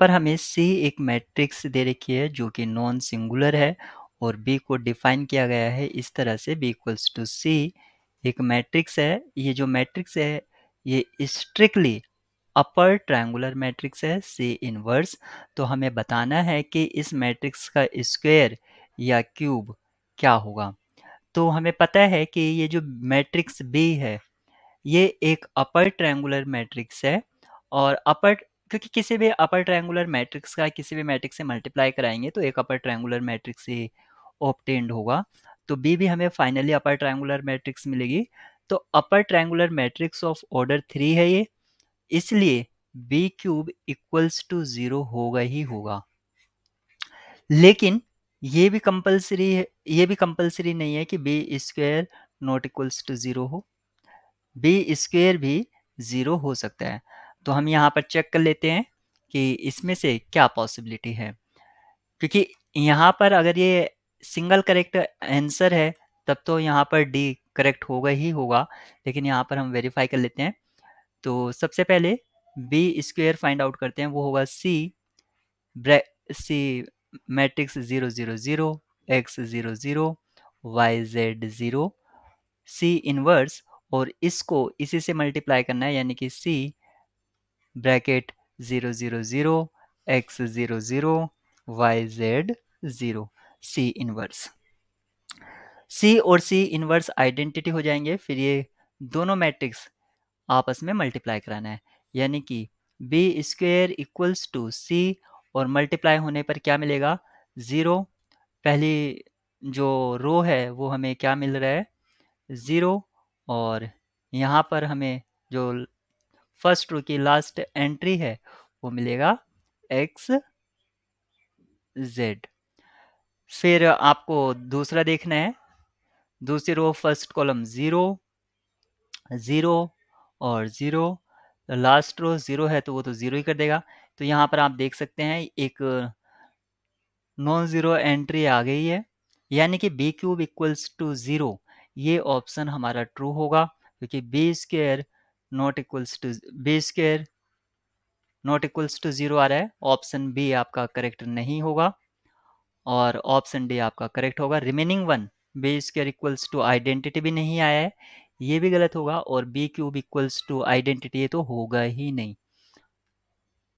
पर हमें सी एक मैट्रिक्स दे रखी है जो कि नॉन सिंगुलर है और बी को डिफाइन किया गया है इस तरह से बी इक्वल्स टू सी एक मैट्रिक्स है ये जो मैट्रिक्स है ये स्ट्रिक्टली अपर ट्रायंगुलर मैट्रिक्स है सी इनवर्स तो हमें बताना है कि इस मैट्रिक्स का स्क्वायर या क्यूब क्या होगा तो हमें पता है कि ये जो मैट्रिक्स बी है ये एक अपर ट्रायंगुलर मैट्रिक्स है और अपर क्योंकि किसी भी अपर ट्रायंगुलर मैट्रिक्स का किसी भी मैट्रिक्स से मल्टीप्लाई कराएंगे तो एक अपर ट्रायंगुलर मैट्रिक्स से ऑप्टेंड होगा तो बी भी हमें फाइनली अपर ट्रायंगुलर मैट्रिक्स मिलेगी तो upper triangular matrix of order three है ये इसलिए B cube equals to zero होगा ही होगा लेकिन ये भी कंपलसरी है ये भी कंपलसरी नहीं है कि B square not equals to zero हो बी स्क्वेयर भी जीरो हो सकता है तो हम यहाँ पर चेक कर लेते हैं कि इसमें से क्या पॉसिबिलिटी है क्योंकि यहाँ पर अगर ये सिंगल करेक्ट आंसर है तब तो यहाँ पर डी करेक्ट होगा ही होगा लेकिन यहाँ पर हम वेरीफाई कर लेते हैं तो सबसे पहले बी स्क्वेयर फाइंड आउट करते हैं वो होगा सी ब्रे C matrix zero zero zero X zero zero Y Z zero C inverse और इसको इसी से मल्टीप्लाई करना है यानी कि C bracket zero zero zero X zero zero Y Z zero C inverse C और सी इनवर्स आइडेंटिटी हो जाएंगे फिर ये दोनों मैट्रिक्स आपस में मल्टीप्लाई कराना है यानी कि B square equals to C और मल्टीप्लाई होने पर क्या मिलेगा ज़ीरो पहली जो रो है वो हमें क्या मिल रहा है ज़ीरो और यहाँ पर हमें जो फर्स्ट रो की लास्ट एंट्री है वो मिलेगा एक्स जेड फिर आपको दूसरा देखना है दूसरी row first column zero zero और ज़ीरो लास्ट रो ज़ीरो है तो वो तो ज़ीरो ही कर देगा तो यहाँ पर आप देख सकते हैं एक नॉन ज़ीरो एंट्री आ गई है यानी कि B cube equals to zero ये ऑप्शन हमारा ट्रू होगा क्योंकि बी स्क्र not equals to B square not equals to zero आ रहा है ऑप्शन बी आपका करेक्ट नहीं होगा और ऑप्शन डी आपका करेक्ट होगा remaining one B square equals to identity भी नहीं आया है ये भी गलत होगा और B cube equals to identity ये तो होगा ही नहीं